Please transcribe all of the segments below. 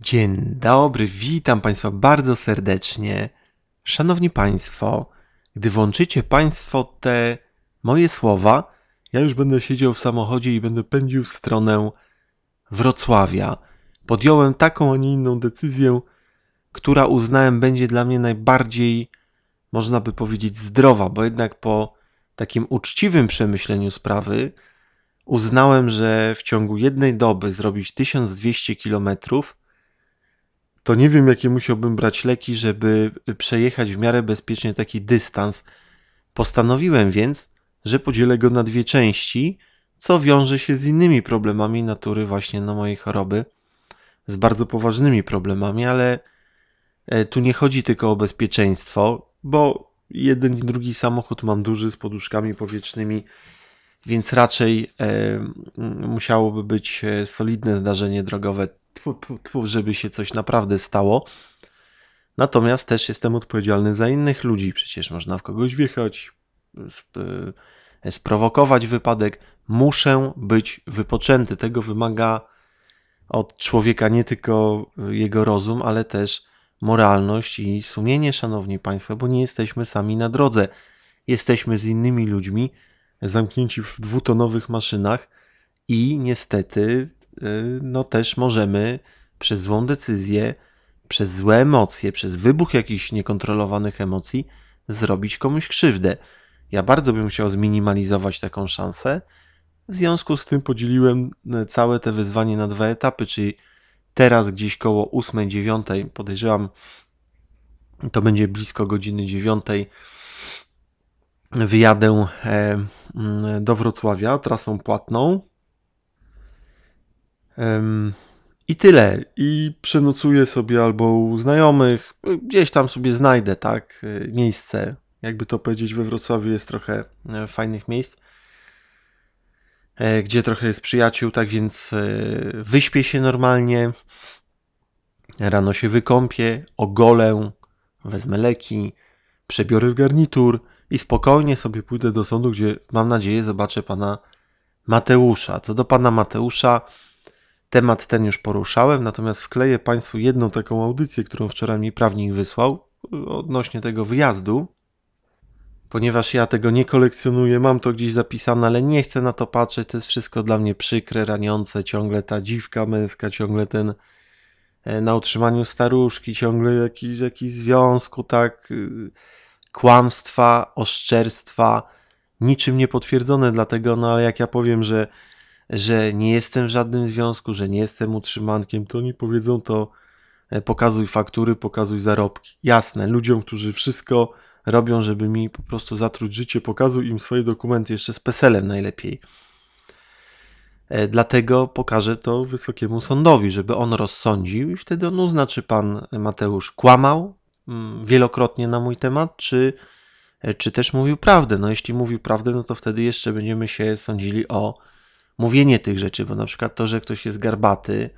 Dzień dobry, witam Państwa bardzo serdecznie. Szanowni Państwo, gdy włączycie Państwo te moje słowa, ja już będę siedział w samochodzie i będę pędził w stronę Wrocławia. Podjąłem taką, a nie inną decyzję, która uznałem będzie dla mnie najbardziej, można by powiedzieć, zdrowa, bo jednak po takim uczciwym przemyśleniu sprawy uznałem, że w ciągu jednej doby zrobić 1200 kilometrów to nie wiem, jakie musiałbym brać leki, żeby przejechać w miarę bezpiecznie taki dystans. Postanowiłem więc, że podzielę go na dwie części, co wiąże się z innymi problemami natury właśnie na mojej choroby, z bardzo poważnymi problemami, ale e, tu nie chodzi tylko o bezpieczeństwo, bo jeden i drugi samochód mam duży z poduszkami powietrznymi, więc raczej e, musiałoby być e, solidne zdarzenie drogowe tfu, tfu, tfu, żeby się coś naprawdę stało. Natomiast też jestem odpowiedzialny za innych ludzi. Przecież można w kogoś wjechać, e, sprowokować wypadek. Muszę być wypoczęty. Tego wymaga od człowieka nie tylko jego rozum, ale też moralność i sumienie, szanowni państwo, bo nie jesteśmy sami na drodze. Jesteśmy z innymi ludźmi, zamknięci w dwutonowych maszynach i niestety Y, no też możemy przez złą decyzję, przez złe emocje, przez wybuch jakichś niekontrolowanych emocji zrobić komuś krzywdę. Ja bardzo bym chciał zminimalizować taką szansę. W związku z tym podzieliłem y, całe te wyzwanie na dwa etapy, czyli teraz gdzieś koło 8-9, podejrzewam, to będzie blisko godziny 9. Wyjadę e, mm, do Wrocławia trasą płatną. I tyle. I przenocuję sobie albo u znajomych, gdzieś tam sobie znajdę, tak, e, miejsce. Jakby to powiedzieć, we Wrocławiu jest trochę e, fajnych miejsc, e, gdzie trochę jest przyjaciół, tak więc wyśpię się normalnie, rano się wykąpię, ogolę, wezmę leki, przebiorę w garnitur i spokojnie sobie pójdę do sądu, gdzie mam nadzieję zobaczę pana Mateusza. Co do pana Mateusza, Temat ten już poruszałem, natomiast wkleję Państwu jedną taką audycję, którą wczoraj mi prawnik wysłał y, odnośnie tego wyjazdu. Ponieważ ja tego nie kolekcjonuję, mam to gdzieś zapisane, ale nie chcę na to patrzeć. To jest wszystko dla mnie przykre, raniące. Ciągle ta dziwka męska, ciągle ten e, na utrzymaniu staruszki, ciągle jakiś, jakiś związku, tak. Y, kłamstwa, oszczerstwa, niczym nie potwierdzone, dlatego, no ale jak ja powiem, że że nie jestem w żadnym związku, że nie jestem utrzymankiem, to oni powiedzą to e, pokazuj faktury, pokazuj zarobki. Jasne, ludziom, którzy wszystko robią, żeby mi po prostu zatruć życie, pokazuj im swoje dokumenty, jeszcze z PESEL-em najlepiej. E, dlatego pokażę to wysokiemu sądowi, żeby on rozsądził i wtedy on uzna, czy pan Mateusz kłamał mm, wielokrotnie na mój temat, czy, e, czy też mówił prawdę. No jeśli mówił prawdę, no to wtedy jeszcze będziemy się sądzili o mówienie tych rzeczy, bo na przykład to, że ktoś jest garbaty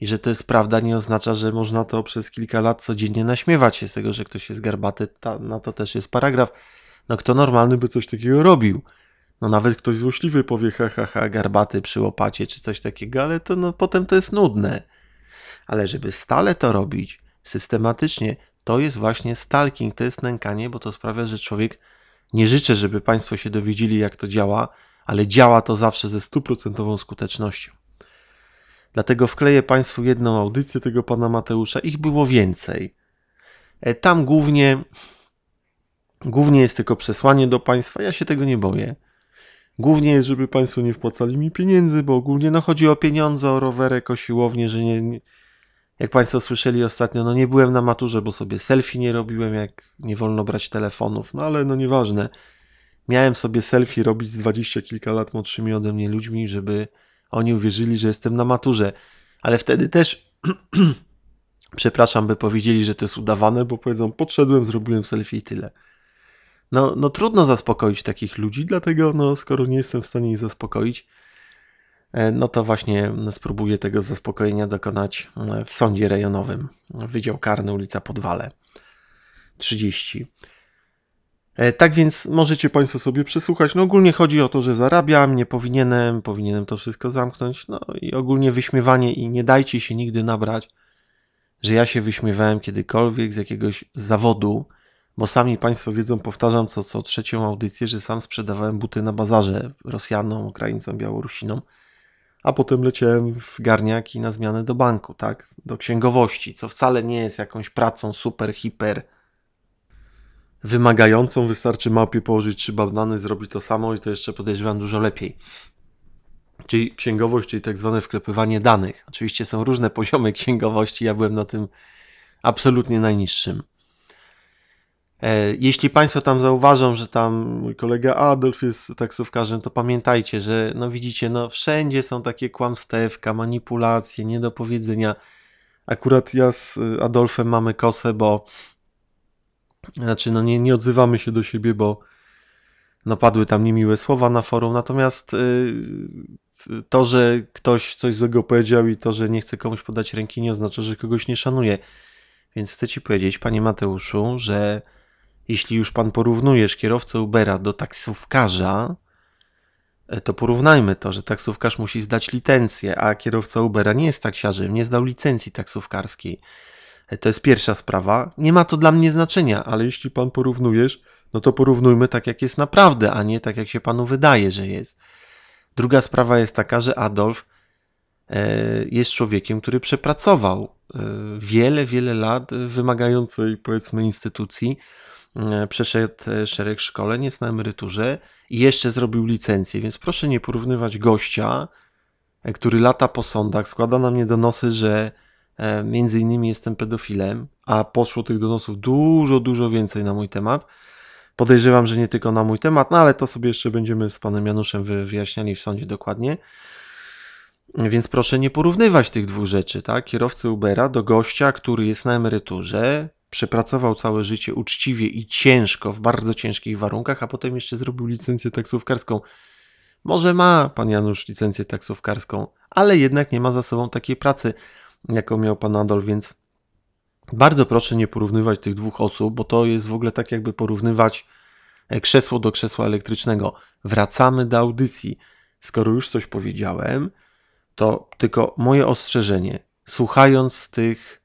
i że to jest prawda, nie oznacza, że można to przez kilka lat codziennie naśmiewać się z tego, że ktoś jest garbaty. Ta, na to też jest paragraf. No kto normalny by coś takiego robił? No nawet ktoś złośliwy powie ha, ha, ha garbaty przy łopacie czy coś takiego, ale to no, potem to jest nudne. Ale żeby stale to robić, systematycznie, to jest właśnie stalking, to jest nękanie, bo to sprawia, że człowiek nie życzę, żeby Państwo się dowiedzieli, jak to działa, ale działa to zawsze ze stuprocentową skutecznością. Dlatego wkleję Państwu jedną audycję tego pana Mateusza. Ich było więcej. E, tam głównie, głównie jest tylko przesłanie do Państwa. Ja się tego nie boję. Głównie jest, żeby Państwo nie wpłacali mi pieniędzy, bo ogólnie no, chodzi o pieniądze, o rowerek, o siłownię, że nie, nie, jak Państwo słyszeli ostatnio, no nie byłem na maturze, bo sobie selfie nie robiłem, jak nie wolno brać telefonów, no ale no nieważne miałem sobie selfie robić z dwadzieścia kilka lat młodszymi ode mnie ludźmi, żeby oni uwierzyli, że jestem na maturze. Ale wtedy też, przepraszam, by powiedzieli, że to jest udawane, bo powiedzą, podszedłem, zrobiłem selfie i tyle. No, no trudno zaspokoić takich ludzi, dlatego no, skoro nie jestem w stanie ich zaspokoić, e, no to właśnie spróbuję tego zaspokojenia dokonać e, w sądzie rejonowym. Wydział Karny, ulica Podwale 30. E, tak więc możecie Państwo sobie przesłuchać. No ogólnie chodzi o to, że zarabiam, nie powinienem, powinienem to wszystko zamknąć. No i ogólnie wyśmiewanie i nie dajcie się nigdy nabrać, że ja się wyśmiewałem kiedykolwiek z jakiegoś zawodu, bo sami Państwo wiedzą, powtarzam co, co trzecią audycję, że sam sprzedawałem buty na bazarze Rosjanom, Ukraińcom, Białorusinom, a potem leciałem w garniaki na zmianę do banku, tak, do księgowości, co wcale nie jest jakąś pracą super, hiper, wymagającą, wystarczy małpie położyć trzy banany, zrobić to samo i to jeszcze podejrzewam dużo lepiej. Czyli księgowość, czyli tak zwane wklepywanie danych. Oczywiście są różne poziomy księgowości, ja byłem na tym absolutnie najniższym. E, jeśli Państwo tam zauważą, że tam mój kolega Adolf jest taksówkarzem, to pamiętajcie, że no widzicie, no wszędzie są takie kłamstewka, manipulacje, niedopowiedzenia. Akurat ja z y, Adolfem mamy kosę, bo znaczy, no nie, nie odzywamy się do siebie, bo napadły tam niemiłe słowa na forum, natomiast y, y, to, że ktoś coś złego powiedział i to, że nie chce komuś podać ręki, nie oznacza, że kogoś nie szanuje. Więc chcę Ci powiedzieć, Panie Mateuszu, że jeśli już Pan porównujesz kierowcę Ubera do taksówkarza, e, to porównajmy to, że taksówkarz musi zdać licencję, a kierowca Ubera nie jest taksiarzem, nie zdał licencji taksówkarskiej. To jest pierwsza sprawa. Nie ma to dla mnie znaczenia, ale jeśli pan porównujesz, no to porównujmy tak, jak jest naprawdę, a nie tak, jak się panu wydaje, że jest. Druga sprawa jest taka, że Adolf e, jest człowiekiem, który przepracował e, wiele, wiele lat wymagającej, powiedzmy, instytucji. E, przeszedł szereg szkoleń, jest na emeryturze i jeszcze zrobił licencję, więc proszę nie porównywać gościa, który lata po sądach, składa na mnie donosy, że E, między innymi jestem pedofilem, a poszło tych donosów dużo, dużo więcej na mój temat. Podejrzewam, że nie tylko na mój temat, no ale to sobie jeszcze będziemy z panem Januszem wyjaśniali w sądzie dokładnie. Więc proszę nie porównywać tych dwóch rzeczy, tak? Kierowcy Ubera do gościa, który jest na emeryturze, przepracował całe życie uczciwie i ciężko, w bardzo ciężkich warunkach, a potem jeszcze zrobił licencję taksówkarską. Może ma pan Janusz licencję taksówkarską, ale jednak nie ma za sobą takiej pracy jaką miał pan Adol, więc bardzo proszę nie porównywać tych dwóch osób, bo to jest w ogóle tak, jakby porównywać e, krzesło do krzesła elektrycznego. Wracamy do audycji. Skoro już coś powiedziałem, to tylko moje ostrzeżenie. Słuchając tych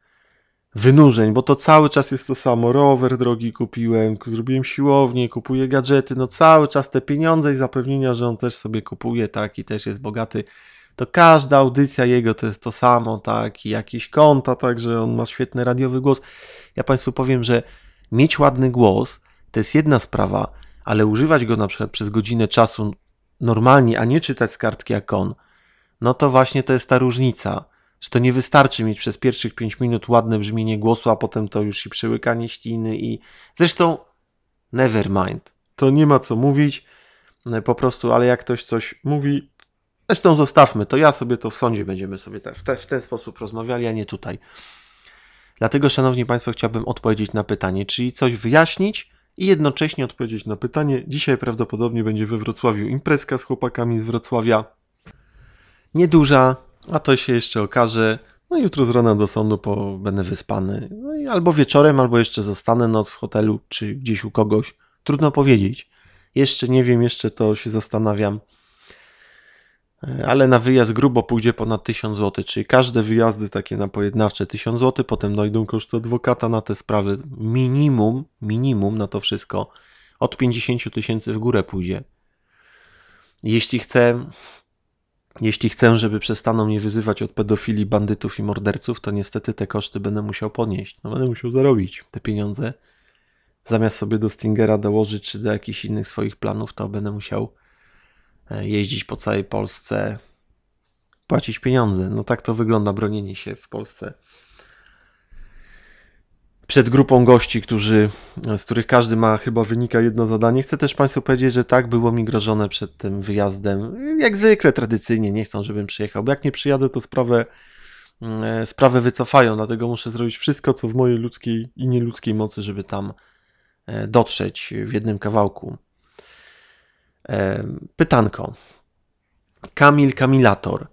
wynurzeń, bo to cały czas jest to samo. Rower drogi kupiłem, zrobiłem siłownię, kupuję gadżety, no cały czas te pieniądze i zapewnienia, że on też sobie kupuje, tak i też jest bogaty to każda audycja jego to jest to samo, tak, i jakieś konta, także on ma świetny radiowy głos. Ja Państwu powiem, że mieć ładny głos to jest jedna sprawa, ale używać go na przykład przez godzinę czasu normalnie, a nie czytać z kartki jak on, no to właśnie to jest ta różnica, że to nie wystarczy mieć przez pierwszych 5 minut ładne brzmienie głosu, a potem to już i przełykanie śliny i zresztą never mind. To nie ma co mówić, e, po prostu, ale jak ktoś coś mówi, Zresztą zostawmy to, ja sobie to w sądzie będziemy sobie te, w, te, w ten sposób rozmawiali, a nie tutaj. Dlatego, szanowni państwo, chciałbym odpowiedzieć na pytanie, czyli coś wyjaśnić i jednocześnie odpowiedzieć na pytanie. Dzisiaj prawdopodobnie będzie we Wrocławiu imprezka z chłopakami z Wrocławia. Nieduża, a to się jeszcze okaże. No jutro z rana do sądu po, będę wyspany. No i albo wieczorem, albo jeszcze zostanę noc w hotelu, czy gdzieś u kogoś. Trudno powiedzieć. Jeszcze nie wiem, jeszcze to się zastanawiam. E, ale na wyjazd grubo pójdzie ponad 1000 zł, czyli każde wyjazdy takie na pojednawcze 1000 zł, potem dojdą koszty adwokata na te sprawy. Minimum, minimum na to wszystko od 50 tysięcy w górę pójdzie. Jeśli chcę, jeśli chcę, żeby przestaną mnie wyzywać od pedofili, bandytów i morderców, to niestety te koszty będę musiał ponieść. No, będę musiał zarobić te pieniądze. Zamiast sobie do Stingera dołożyć, czy do jakichś innych swoich planów, to będę musiał E, jeździć po całej Polsce, płacić pieniądze. No tak to wygląda bronienie się w Polsce przed grupą gości, którzy, e, z których każdy ma chyba wynika jedno zadanie. Chcę też Państwu powiedzieć, że tak było mi grożone przed tym wyjazdem. Jak zwykle, tradycyjnie, nie chcą, żebym przyjechał, bo jak nie przyjadę, to sprawę, mm, e, sprawę wycofają, dlatego muszę zrobić wszystko, co w mojej ludzkiej i nieludzkiej mocy, żeby tam dotrzeć w jednym kawałku. Pytanko. Kamil Kamilator.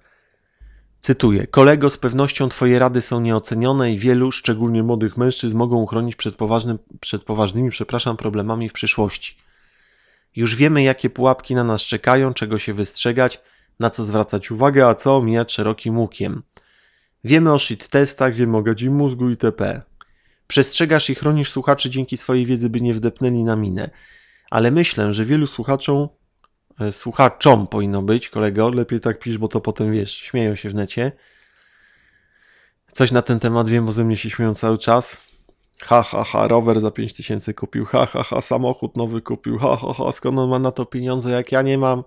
Cytuję: Kolego, z pewnością Twoje rady są nieocenione i wielu, szczególnie młodych mężczyzn, mogą uchronić przed, poważnym, przed poważnymi przepraszam, problemami w przyszłości. Już wiemy, jakie pułapki na nas czekają, czego się wystrzegać, na co zwracać uwagę, a co omijać szerokim łukiem. Wiemy o shit testach, wiemy o gadzim mózgu itp. Przestrzegasz i chronisz słuchaczy dzięki swojej wiedzy, by nie wdepnęli na minę. Ale myślę, że wielu słuchaczom E, słuchaczom powinno być, kolego, lepiej tak pisz, bo to potem, wiesz, śmieją się w necie. Coś na ten temat wiem, bo ze mnie się śmieją cały czas. Ha, ha, ha, rower za 5000 kupił, ha, ha, ha, samochód nowy kupił, ha, ha, ha, skąd on ma na to pieniądze, jak ja nie mam,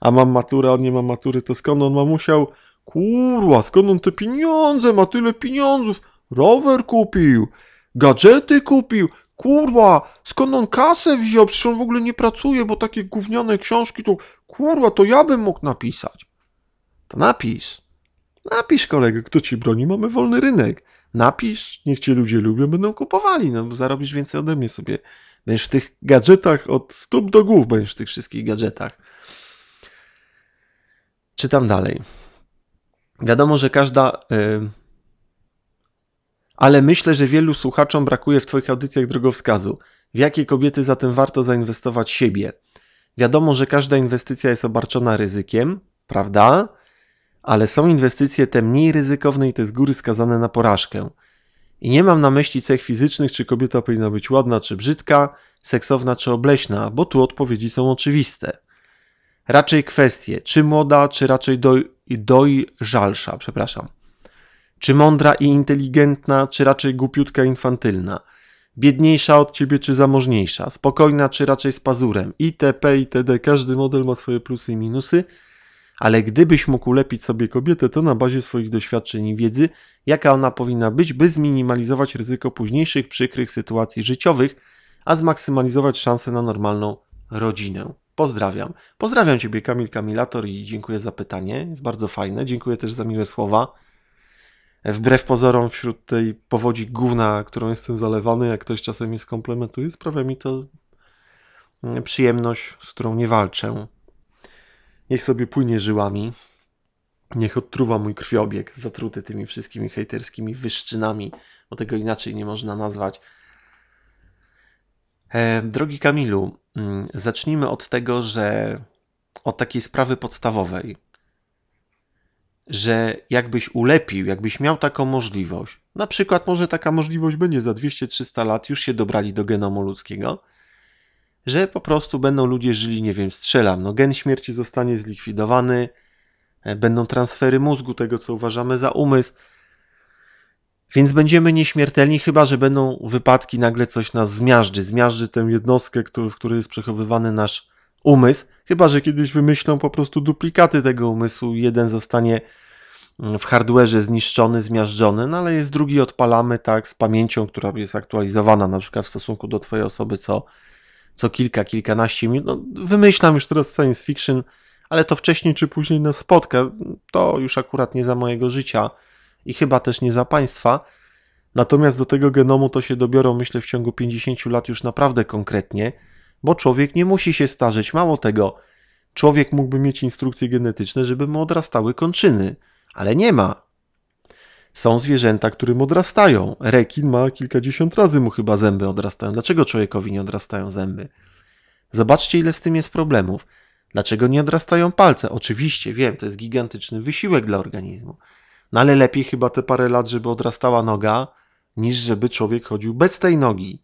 a mam maturę, on nie ma matury, to skąd on ma musiał, kurwa, skąd on te pieniądze, ma tyle pieniądzów, rower kupił, gadżety kupił, Kurwa, skąd on kasę wziął? Przecież on w ogóle nie pracuje, bo takie gówniane książki to kurwa, to ja bym mógł napisać. To napisz. Napisz, kolego, kto ci broni, mamy wolny rynek. Napisz, niech cię ludzie lubią, będą kupowali, no bo zarobisz więcej ode mnie sobie. Będziesz w tych gadżetach od stóp do głów, będziesz w tych wszystkich gadżetach. Czytam dalej. Wiadomo, że każda y, ale myślę, że wielu słuchaczom brakuje w Twoich audycjach drogowskazu. W jakie kobiety zatem warto zainwestować siebie? Wiadomo, że każda inwestycja jest obarczona ryzykiem, prawda? Ale są inwestycje te mniej ryzykowne i te z góry skazane na porażkę. I nie mam na myśli cech fizycznych, czy kobieta powinna być ładna czy brzydka, seksowna czy obleśna, bo tu odpowiedzi są oczywiste. Raczej kwestie, czy młoda, czy raczej doj, dojrzalsza, przepraszam. Czy mądra i inteligentna, czy raczej głupiutka infantylna? Biedniejsza od ciebie, czy zamożniejsza? Spokojna, czy raczej z pazurem? ITP, itd. Każdy model ma swoje plusy i minusy, ale gdybyś mógł ulepić sobie kobietę, to na bazie swoich doświadczeń i wiedzy, jaka ona powinna być, by zminimalizować ryzyko późniejszych przykrych sytuacji życiowych, a zmaksymalizować szanse na normalną rodzinę. Pozdrawiam. Pozdrawiam Ciebie, Kamil Kamilator, i dziękuję za pytanie. Jest bardzo fajne. Dziękuję też za miłe słowa wbrew pozorom wśród tej powodzi gówna, którą jestem zalewany, jak ktoś czasem mnie skomplementuje, sprawia mi to mm, przyjemność, z którą nie walczę. Niech sobie płynie żyłami. Niech odtruwa mój krwiobieg, zatruty tymi wszystkimi hejterskimi wyszczynami, bo tego inaczej nie można nazwać. E, drogi Kamilu, mm, zacznijmy od tego, że od takiej sprawy podstawowej że jakbyś ulepił, jakbyś miał taką możliwość, na przykład może taka możliwość będzie za 200-300 lat, już się dobrali do genomu ludzkiego, że po prostu będą ludzie żyli, nie wiem, strzelam, no gen śmierci zostanie zlikwidowany, e, będą transfery mózgu, tego co uważamy za umysł, więc będziemy nieśmiertelni, chyba że będą wypadki, nagle coś nas zmiażdży, zmiażdży tę jednostkę, który, w której jest przechowywany nasz umysł, chyba że kiedyś wymyślą po prostu duplikaty tego umysłu. Jeden zostanie mm, w hardwareze zniszczony, zmiażdżony, no ale jest drugi odpalamy tak z pamięcią, która jest aktualizowana na przykład w stosunku do twojej osoby co, co kilka, kilkanaście minut. No, wymyślam już teraz science fiction, ale to wcześniej czy później nas spotka. To już akurat nie za mojego życia i chyba też nie za państwa. Natomiast do tego genomu to się dobiorą, myślę, w ciągu 50 lat już naprawdę konkretnie. Bo człowiek nie musi się starzeć. Mało tego, człowiek mógłby mieć instrukcje genetyczne, żeby mu odrastały kończyny, ale nie ma. Są zwierzęta, którym odrastają. Rekin ma kilkadziesiąt razy mu chyba zęby odrastają. Dlaczego człowiekowi nie odrastają zęby? Zobaczcie, ile z tym jest problemów. Dlaczego nie odrastają palce? Oczywiście, wiem, to jest gigantyczny wysiłek dla organizmu. No ale lepiej chyba te parę lat, żeby odrastała noga, niż żeby człowiek chodził bez tej nogi.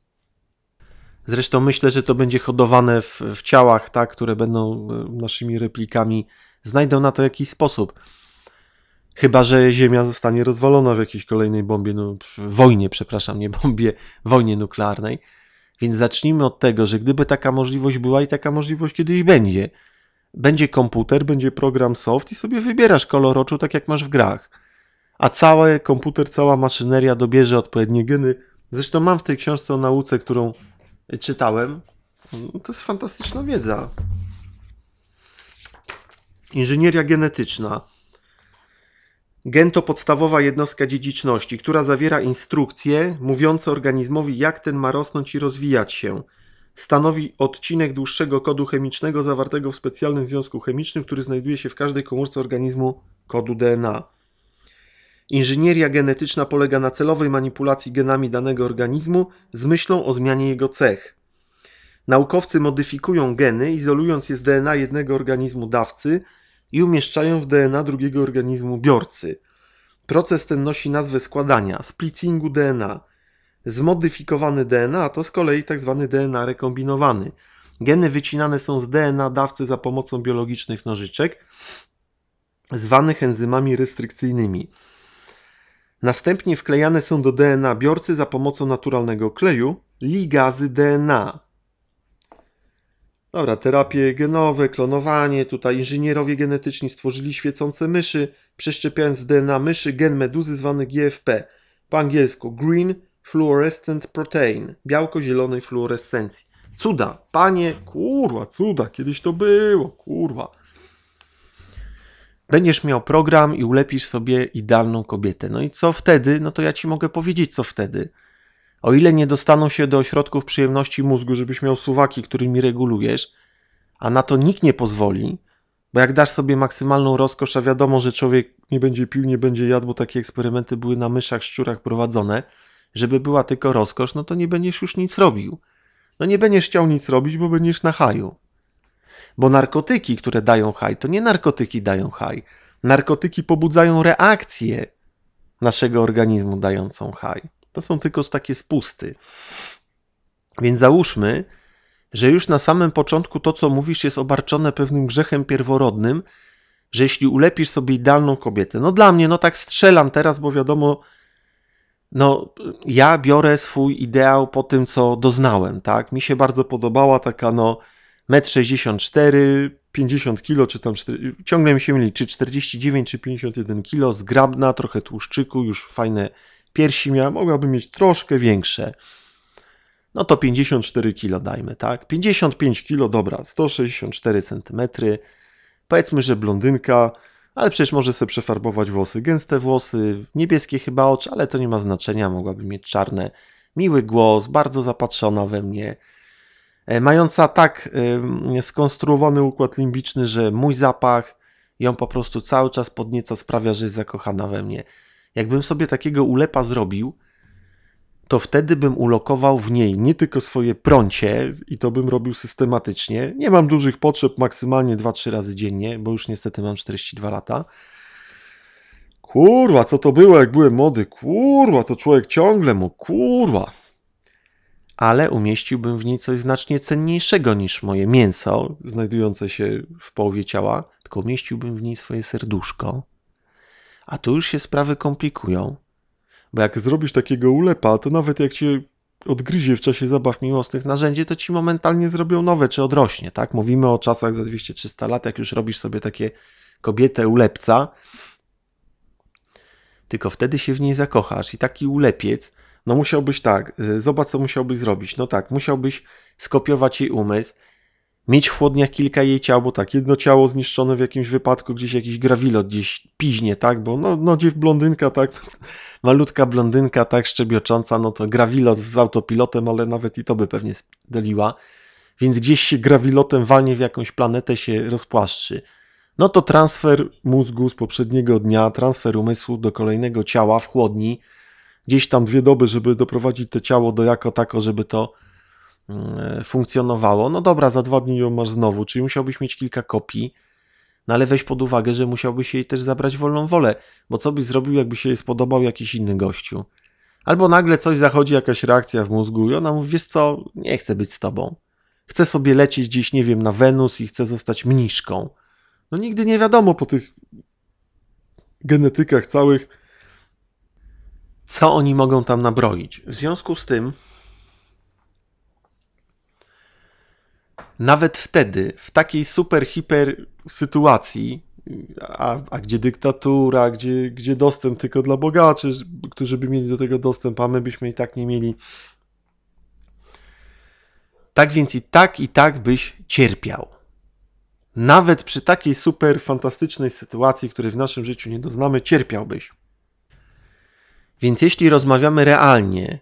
Zresztą myślę, że to będzie hodowane w, w ciałach, tak, które będą e, naszymi replikami. Znajdą na to jakiś sposób. Chyba, że Ziemia zostanie rozwalona w jakiejś kolejnej bombie, no, wojnie, przepraszam, nie bombie, wojnie nuklearnej. Więc zacznijmy od tego, że gdyby taka możliwość była i taka możliwość kiedyś będzie, będzie komputer, będzie program soft i sobie wybierasz kolor oczu, tak jak masz w grach. A cały komputer, cała maszyneria dobierze odpowiednie geny. Zresztą mam w tej książce o nauce, którą czytałem. No to jest fantastyczna wiedza. Inżynieria genetyczna. Gen podstawowa jednostka dziedziczności, która zawiera instrukcje mówiące organizmowi, jak ten ma rosnąć i rozwijać się. Stanowi odcinek dłuższego kodu chemicznego zawartego w specjalnym związku chemicznym, który znajduje się w każdej komórce organizmu kodu DNA. Inżynieria genetyczna polega na celowej manipulacji genami danego organizmu z myślą o zmianie jego cech. Naukowcy modyfikują geny, izolując je z DNA jednego organizmu dawcy i umieszczają w DNA drugiego organizmu biorcy. Proces ten nosi nazwę składania, splicingu DNA. Zmodyfikowany DNA to z kolei tzw. Tak DNA rekombinowany. Geny wycinane są z DNA dawcy za pomocą biologicznych nożyczek, zwanych enzymami restrykcyjnymi. Następnie wklejane są do DNA biorcy za pomocą naturalnego kleju ligazy DNA. Dobra, terapie genowe, klonowanie, tutaj inżynierowie genetyczni stworzyli świecące myszy, przeszczepiając DNA myszy gen meduzy zwany GFP, po angielsku Green Fluorescent Protein, białko zielonej fluorescencji. Cuda, panie, kurwa, cuda, kiedyś to było, kurwa będziesz miał program i ulepisz sobie idealną kobietę. No i co wtedy? No to ja ci mogę powiedzieć, co wtedy. O ile nie dostaną się do ośrodków przyjemności mózgu, żebyś miał suwaki, którymi regulujesz, a na to nikt nie pozwoli, bo jak dasz sobie maksymalną rozkosz, a wiadomo, że człowiek nie będzie pił, nie będzie jadł, bo takie eksperymenty były na myszach, szczurach prowadzone, żeby była tylko rozkosz, no to nie będziesz już nic robił. No nie będziesz chciał nic robić, bo będziesz na haju. Bo narkotyki, które dają haj, to nie narkotyki dają haj. Narkotyki pobudzają reakcję naszego organizmu dającą haj. To są tylko takie spusty. Więc załóżmy, że już na samym początku to, co mówisz, jest obarczone pewnym grzechem pierworodnym, że jeśli ulepisz sobie idealną kobietę, no dla mnie, no tak strzelam teraz, bo wiadomo, no ja biorę swój ideał po tym, co doznałem, tak? Mi się bardzo podobała taka, no, 1,64 m, 50 kg, czy tam 4, ciągle mi się myli, czy 49, czy 51 kg, zgrabna, trochę tłuszczyku, już fajne piersi miała, mogłabym mieć troszkę większe. No to 54 kg dajmy, tak? 55 kg, dobra, 164 cm. Powiedzmy, że blondynka, ale przecież może sobie przefarbować włosy, gęste włosy, niebieskie chyba oczy, ale to nie ma znaczenia, mogłabym mieć czarne. Miły głos, bardzo zapatrzona we mnie, E, mająca tak e, skonstruowany układ limbiczny, że mój zapach ją po prostu cały czas podnieca, sprawia, że jest zakochana we mnie. Jakbym sobie takiego ulepa zrobił, to wtedy bym ulokował w niej nie tylko swoje prącie i to bym robił systematycznie. Nie mam dużych potrzeb, maksymalnie 2-3 razy dziennie, bo już niestety mam 42 lata. Kurwa, co to było, jak byłem młody? Kurwa, to człowiek ciągle mu, kurwa ale umieściłbym w niej coś znacznie cenniejszego niż moje mięso, znajdujące się w połowie ciała, tylko umieściłbym w niej swoje serduszko. A tu już się sprawy komplikują. Bo jak zrobisz takiego ulepa, to nawet jak cię odgryzie w czasie zabaw miłosnych narzędzie, to ci momentalnie zrobią nowe, czy odrośnie, tak? Mówimy o czasach za 200-300 lat, jak już robisz sobie takie kobietę ulepca, tylko wtedy się w niej zakochasz i taki ulepiec no musiałbyś tak, y, zobacz co musiałbyś zrobić. No tak, musiałbyś skopiować jej umysł, mieć w chłodniach kilka jej ciał, bo tak, jedno ciało zniszczone w jakimś wypadku, gdzieś jakiś grawilot, gdzieś piźnie, tak, bo no, no dziew blondynka, tak, malutka blondynka, tak, szczebiocząca, no to grawilot z autopilotem, ale nawet i to by pewnie deliła, więc gdzieś się grawilotem walnie w jakąś planetę, się rozpłaszczy. No to transfer mózgu z poprzedniego dnia, transfer umysłu do kolejnego ciała w chłodni, gdzieś tam dwie doby, żeby doprowadzić to ciało do jako tako, żeby to mm, funkcjonowało. No dobra, za dwa dni ją masz znowu, czyli musiałbyś mieć kilka kopii, no ale weź pod uwagę, że musiałbyś jej też zabrać wolną wolę, bo co byś zrobił, jakby się jej spodobał jakiś inny gościu. Albo nagle coś zachodzi, jakaś reakcja w mózgu i ona mówi, wiesz co, nie chcę być z tobą. Chcę sobie lecieć gdzieś, nie wiem, na Wenus i chcę zostać mniszką. No nigdy nie wiadomo po tych genetykach całych, co oni mogą tam nabroić. W związku z tym, nawet wtedy, w takiej super, hiper sytuacji, a, a, gdzie dyktatura, gdzie, gdzie dostęp tylko dla bogaczy, którzy by mieli do tego dostęp, a my byśmy i tak nie mieli. Tak więc i tak, i tak byś cierpiał. Nawet przy takiej super fantastycznej sytuacji, której w naszym życiu nie doznamy, cierpiałbyś. Więc jeśli rozmawiamy realnie,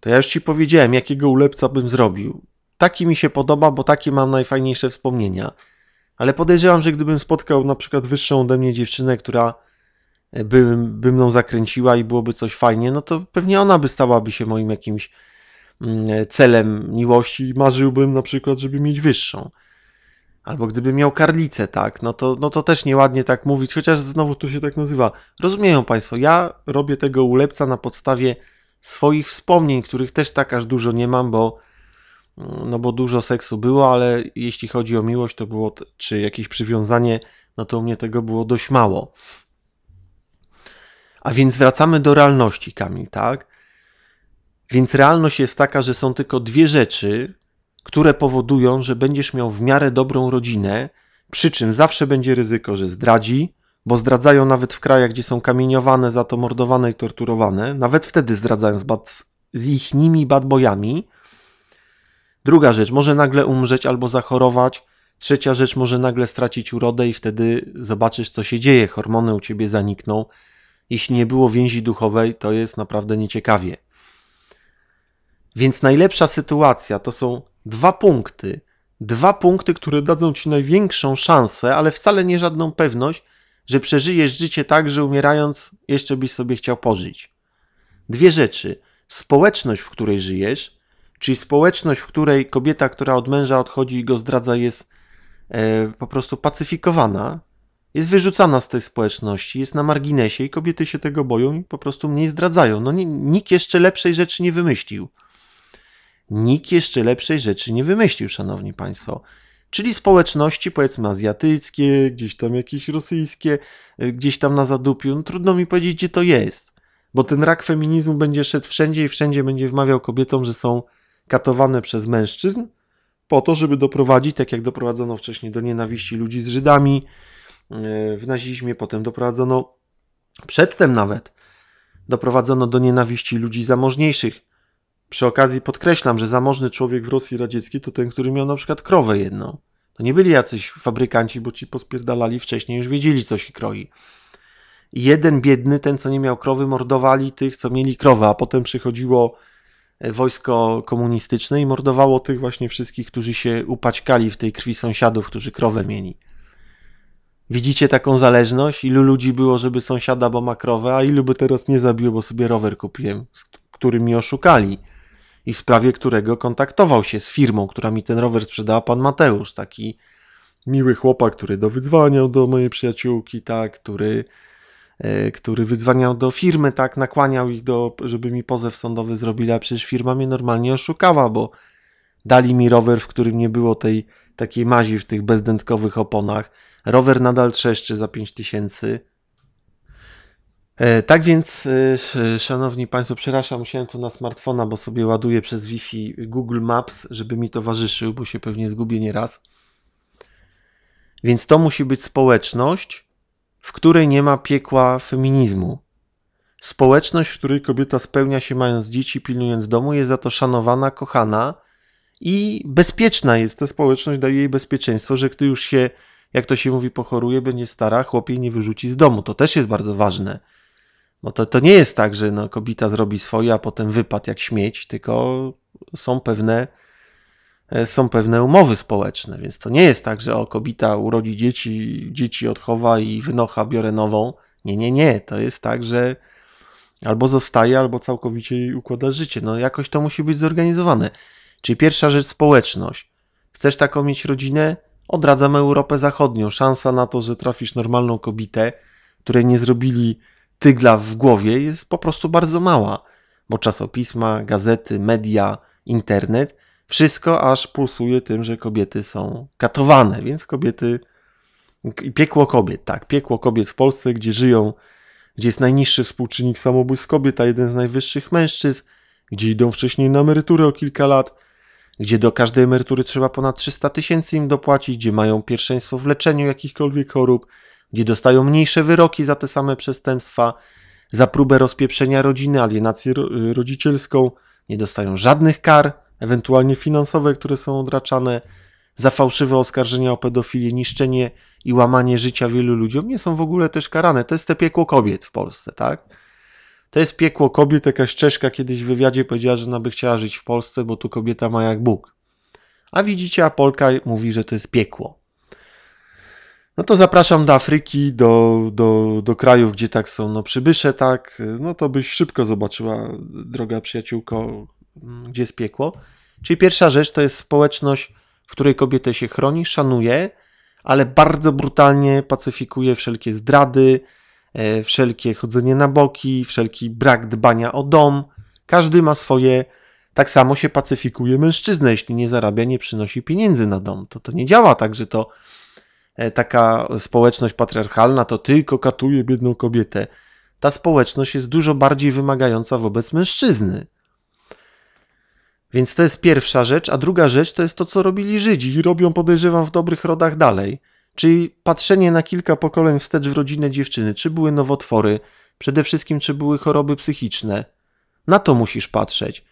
to ja już ci powiedziałem, jakiego ulepca bym zrobił. Taki mi się podoba, bo takie mam najfajniejsze wspomnienia. Ale podejrzewam, że gdybym spotkał na przykład wyższą ode mnie dziewczynę, która e, by, by mną zakręciła i byłoby coś fajnie, no to pewnie ona by stałaby się moim jakimś mm, e, celem miłości i marzyłbym na przykład, żeby mieć wyższą. Albo gdyby miał karlicę, tak, no to, no to też nieładnie tak mówić, chociaż znowu tu się tak nazywa. Rozumieją Państwo, ja robię tego ulepca na podstawie swoich wspomnień, których też tak aż dużo nie mam, bo, no bo dużo seksu było, ale jeśli chodzi o miłość, to było, czy jakieś przywiązanie, no to u mnie tego było dość mało. A więc wracamy do realności, Kamil, tak? Więc realność jest taka, że są tylko dwie rzeczy, które powodują, że będziesz miał w miarę dobrą rodzinę, przy czym zawsze będzie ryzyko, że zdradzi, bo zdradzają nawet w krajach, gdzie są kamieniowane, za to mordowane i torturowane, nawet wtedy zdradzają z, bad, z ich nimi badbojami. Druga rzecz, może nagle umrzeć albo zachorować. Trzecia rzecz, może nagle stracić urodę i wtedy zobaczysz, co się dzieje. Hormony u ciebie zanikną. Jeśli nie było więzi duchowej, to jest naprawdę nieciekawie. Więc najlepsza sytuacja to są dwa punkty. Dwa punkty, które dadzą ci największą szansę, ale wcale nie żadną pewność, że przeżyjesz życie tak, że umierając jeszcze byś sobie chciał pożyć. Dwie rzeczy. Społeczność, w której żyjesz, czyli społeczność, w której kobieta, która od męża odchodzi i go zdradza, jest e, po prostu pacyfikowana, jest wyrzucana z tej społeczności, jest na marginesie i kobiety się tego boją i po prostu mniej zdradzają. No nie, nikt jeszcze lepszej rzeczy nie wymyślił. Nikt jeszcze lepszej rzeczy nie wymyślił, szanowni państwo. Czyli społeczności, powiedzmy, azjatyckie, gdzieś tam jakieś rosyjskie, e, gdzieś tam na zadupiu, no, trudno mi powiedzieć, gdzie to jest. Bo ten rak feminizmu będzie szedł wszędzie i wszędzie będzie wmawiał kobietom, że są katowane przez mężczyzn, po to, żeby doprowadzić, tak jak doprowadzono wcześniej do nienawiści ludzi z Żydami e, w nazizmie, potem doprowadzono, przedtem nawet, doprowadzono do nienawiści ludzi zamożniejszych przy okazji podkreślam, że zamożny człowiek w Rosji radzieckiej to ten, który miał na przykład krowę jedną. To nie byli jacyś fabrykanci, bo ci pospierdalali wcześniej, już wiedzieli, co się kroi. Jeden biedny, ten, co nie miał krowy, mordowali tych, co mieli krowę, a potem przychodziło e, wojsko komunistyczne i mordowało tych właśnie wszystkich, którzy się upaćkali w tej krwi sąsiadów, którzy krowę mieli. Widzicie taką zależność? Ilu ludzi było, żeby sąsiada, bo ma krowę, a ilu by teraz nie zabiło, bo sobie rower kupiłem, z którym oszukali i w sprawie którego kontaktował się z firmą, która mi ten rower sprzedała, pan Mateusz, taki miły chłopak, który dowydzwaniał do mojej przyjaciółki, tak, który, e, który wydzwaniał do firmy, tak, nakłaniał ich, do, żeby mi pozew sądowy zrobili, a przecież firma mnie normalnie oszukała, bo dali mi rower, w którym nie było tej takiej mazi w tych bezdętkowych oponach. Rower nadal trzeszczy za 5000 tysięcy. E, tak więc, e, szanowni Państwo, przepraszam, musiałem tu na smartfona, bo sobie ładuję przez Wi-Fi Google Maps, żeby mi towarzyszył, bo się pewnie zgubię nieraz. Więc to musi być społeczność, w której nie ma piekła feminizmu. Społeczność, w której kobieta spełnia się mając dzieci, pilnując domu, jest za to szanowana, kochana i bezpieczna jest. Ta społeczność daje jej bezpieczeństwo, że gdy już się, jak to się mówi, pochoruje, będzie stara, chłopiej nie wyrzuci z domu. To też jest bardzo ważne no to, to nie jest tak, że no, kobieta zrobi swoje, a potem wypad jak śmieć, tylko są pewne, e, są pewne umowy społeczne, więc to nie jest tak, że o, kobieta urodzi dzieci, dzieci odchowa i wynocha, biorę nową. Nie, nie, nie. To jest tak, że albo zostaje, albo całkowicie jej układa życie. No jakoś to musi być zorganizowane. Czyli pierwsza rzecz, społeczność. Chcesz taką mieć rodzinę? Odradzam Europę Zachodnią. Szansa na to, że trafisz normalną kobietę, której nie zrobili tygla w głowie jest po prostu bardzo mała, bo czasopisma, gazety, media, internet, wszystko aż pulsuje tym, że kobiety są katowane, więc kobiety. Piekło kobiet, tak. Piekło kobiet w Polsce, gdzie żyją, gdzie jest najniższy współczynnik samobójstw kobiet, a jeden z najwyższych mężczyzn, gdzie idą wcześniej na emeryturę o kilka lat, gdzie do każdej emerytury trzeba ponad 300 tysięcy im dopłacić, gdzie mają pierwszeństwo w leczeniu jakichkolwiek chorób, gdzie dostają mniejsze wyroki za te same przestępstwa, za próbę rozpieprzenia rodziny, alienację y, rodzicielską, nie dostają żadnych kar, ewentualnie finansowe, które są odraczane, za fałszywe oskarżenia o pedofilię, niszczenie i łamanie życia wielu ludziom, nie są w ogóle też karane. To jest te piekło kobiet w Polsce, tak? To jest piekło kobiet. Jakaś Czeszka kiedyś w wywiadzie powiedziała, że ona by chciała żyć w Polsce, bo tu kobieta ma jak Bóg. A widzicie, a Polka mówi, że to jest piekło no to zapraszam do Afryki, do, do, do krajów, gdzie tak są no, przybysze, tak, no to byś szybko zobaczyła, droga przyjaciółko, mm, gdzie jest piekło. Czyli pierwsza rzecz to jest społeczność, w której kobietę się chroni, szanuje, ale bardzo brutalnie pacyfikuje wszelkie zdrady, e, wszelkie chodzenie na boki, wszelki brak dbania o dom. Każdy ma swoje. Tak samo się pacyfikuje mężczyznę, jeśli nie zarabia, nie przynosi pieniędzy na dom. To to nie działa tak, że to E, taka społeczność patriarchalna to tylko katuje biedną kobietę. Ta społeczność jest dużo bardziej wymagająca wobec mężczyzny. Więc to jest pierwsza rzecz, a druga rzecz to jest to, co robili Żydzi i robią, podejrzewam, w dobrych rodach dalej. Czyli patrzenie na kilka pokoleń wstecz w rodzinę dziewczyny, czy były nowotwory, przede wszystkim czy były choroby psychiczne. Na to musisz patrzeć.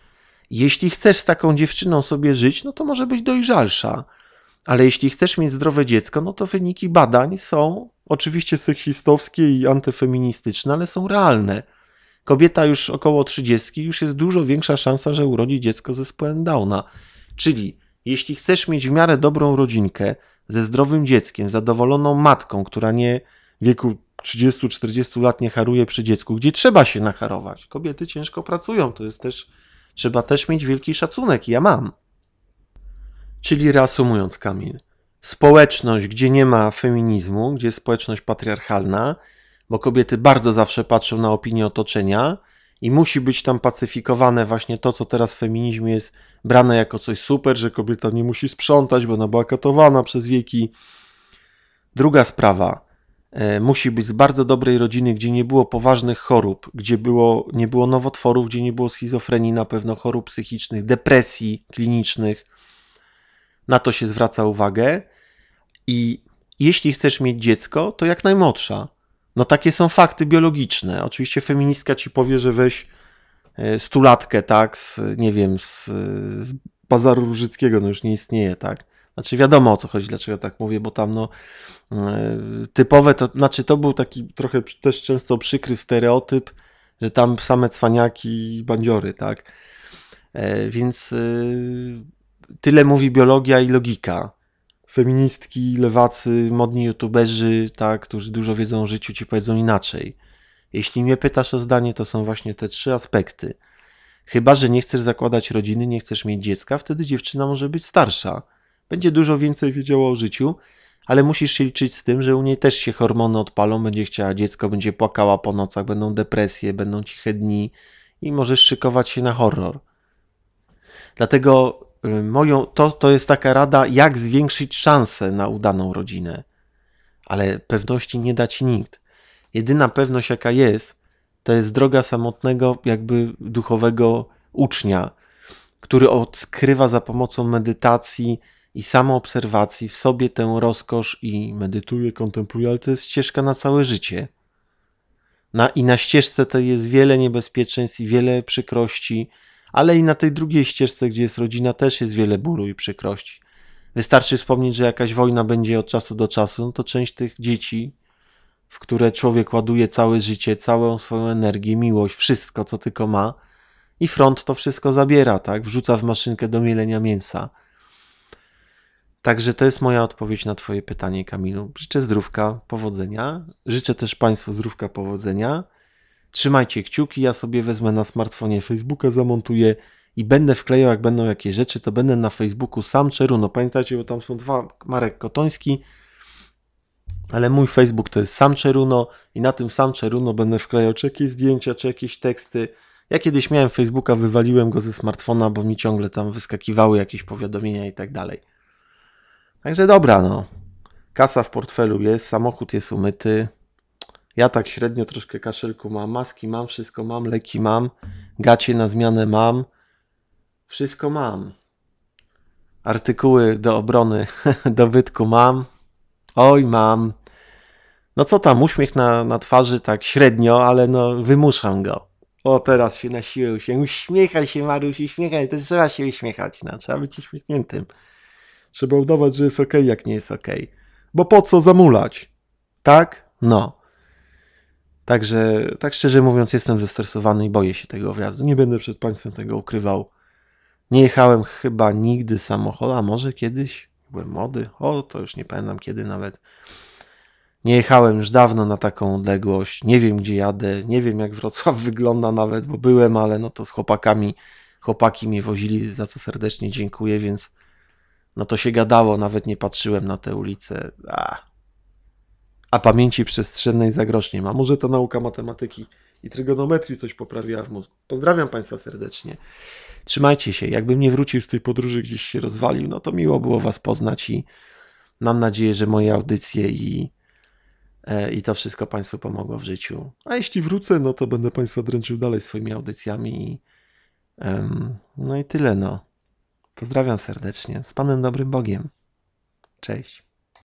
Jeśli chcesz z taką dziewczyną sobie żyć, no to może być dojrzalsza. Ale jeśli chcesz mieć zdrowe dziecko, no to wyniki badań są oczywiście seksistowskie i antyfeministyczne, ale są realne. Kobieta już około 30 już jest dużo większa szansa, że urodzi dziecko ze zespołem Downa. Czyli jeśli chcesz mieć w miarę dobrą rodzinkę ze zdrowym dzieckiem, zadowoloną matką, która nie w wieku 30-40 lat nie haruje przy dziecku, gdzie trzeba się nacharować. Kobiety ciężko pracują, to jest też trzeba też mieć wielki szacunek. Ja mam. Czyli reasumując, Kamil, społeczność, gdzie nie ma feminizmu, gdzie jest społeczność patriarchalna, bo kobiety bardzo zawsze patrzą na opinię otoczenia i musi być tam pacyfikowane właśnie to, co teraz w feminizmie jest brane jako coś super, że kobieta nie musi sprzątać, bo ona była katowana przez wieki. Druga sprawa, e, musi być z bardzo dobrej rodziny, gdzie nie było poważnych chorób, gdzie było, nie było nowotworów, gdzie nie było schizofrenii, na pewno chorób psychicznych, depresji klinicznych na to się zwraca uwagę. I jeśli chcesz mieć dziecko, to jak najmłodsza. No takie są fakty biologiczne. Oczywiście feministka ci powie, że weź e, stulatkę, tak, z, nie wiem, z, z Bazaru Różyckiego, no już nie istnieje, tak. Znaczy wiadomo o co chodzi, dlaczego tak mówię, bo tam no e, typowe, to znaczy to był taki trochę też często przykry stereotyp, że tam same cwaniaki i bandziory, tak. E, więc tyle mówi biologia i logika. Feministki, lewacy, modni youtuberzy, tak, którzy dużo wiedzą o życiu, ci powiedzą inaczej. Jeśli mnie pytasz o zdanie, to są właśnie te trzy aspekty. Chyba, że nie chcesz zakładać rodziny, nie chcesz mieć dziecka, wtedy dziewczyna może być starsza. Będzie dużo więcej wiedziała o życiu, ale musisz się liczyć z tym, że u niej też się hormony odpalą, będzie chciała dziecko, będzie płakała po nocach, będą depresje, będą ciche dni i możesz szykować się na horror. Dlatego Y, moją, to, to jest taka rada, jak zwiększyć szansę na udaną rodzinę. Ale pewności nie dać nikt. Jedyna pewność, jaka jest, to jest droga samotnego, jakby duchowego ucznia, który odkrywa za pomocą medytacji i samoobserwacji w sobie tę rozkosz i medytuje, kontempluje, ale to jest ścieżka na całe życie. Na, I na ścieżce tej jest wiele niebezpieczeństw i wiele przykrości, ale i na tej drugiej ścieżce, gdzie jest rodzina, też jest wiele bólu i przykrości. Wystarczy wspomnieć, że jakaś wojna będzie od czasu do czasu, no to część tych dzieci, w które człowiek ładuje całe życie, całą swoją energię, miłość, wszystko, co tylko ma, i front to wszystko zabiera, tak? Wrzuca w maszynkę do mielenia mięsa. Także to jest moja odpowiedź na Twoje pytanie, Kamilu. Życzę zdrówka, powodzenia. Życzę też Państwu zdrówka, powodzenia. Trzymajcie kciuki, ja sobie wezmę na smartfonie Facebooka, zamontuję i będę wklejał, jak będą jakieś rzeczy, to będę na Facebooku sam Czeruno. Pamiętajcie, bo tam są dwa, Marek Kotoński, ale mój Facebook to jest sam Czeruno i na tym sam Czeruno będę wklejał czy jakieś zdjęcia, czy jakieś teksty. Ja kiedyś miałem Facebooka, wywaliłem go ze smartfona, bo mi ciągle tam wyskakiwały jakieś powiadomienia i tak dalej. Także dobra, no. Kasa w portfelu jest, samochód jest umyty, ja tak średnio troszkę kaszelku mam, maski mam, wszystko mam, leki mam, gacie na zmianę mam, wszystko mam. Artykuły do obrony do wytku mam. Oj, mam. No co tam, uśmiech na, na twarzy tak średnio, ale no wymuszam go. O, teraz się na siłę uśmiechaj. Uśmiechaj się, Mariusz, uśmiechaj. To trzeba się uśmiechać, no. trzeba być uśmiechniętym. Trzeba udawać, że jest ok, jak nie jest ok. Bo po co zamulać? Tak? No. Także, tak szczerze mówiąc, jestem zestresowany i boję się tego wjazdu. Nie będę przed Państwem tego ukrywał. Nie jechałem chyba nigdy samochola, może kiedyś. Byłem młody, o to już nie pamiętam kiedy nawet. Nie jechałem już dawno na taką odległość. Nie wiem, gdzie jadę, nie wiem, jak Wrocław wygląda nawet, bo byłem, ale no to z chłopakami. Chłopaki mnie wozili, za co serdecznie dziękuję, więc no to się gadało, nawet nie patrzyłem na te ulice. Ach, a pamięci przestrzennej za A ma. Może to nauka matematyki i trygonometrii coś poprawiła w mózgu. Pozdrawiam Państwa serdecznie. Trzymajcie się. Jakbym nie wrócił z tej podróży, gdzieś się rozwalił, no to miło było Was poznać i mam nadzieję, że moje audycje i, e, i to wszystko Państwu pomogło w życiu. A jeśli wrócę, no to będę Państwa dręczył dalej swoimi audycjami. I, em, no i tyle, no. Pozdrawiam serdecznie. Z Panem Dobrym Bogiem. Cześć.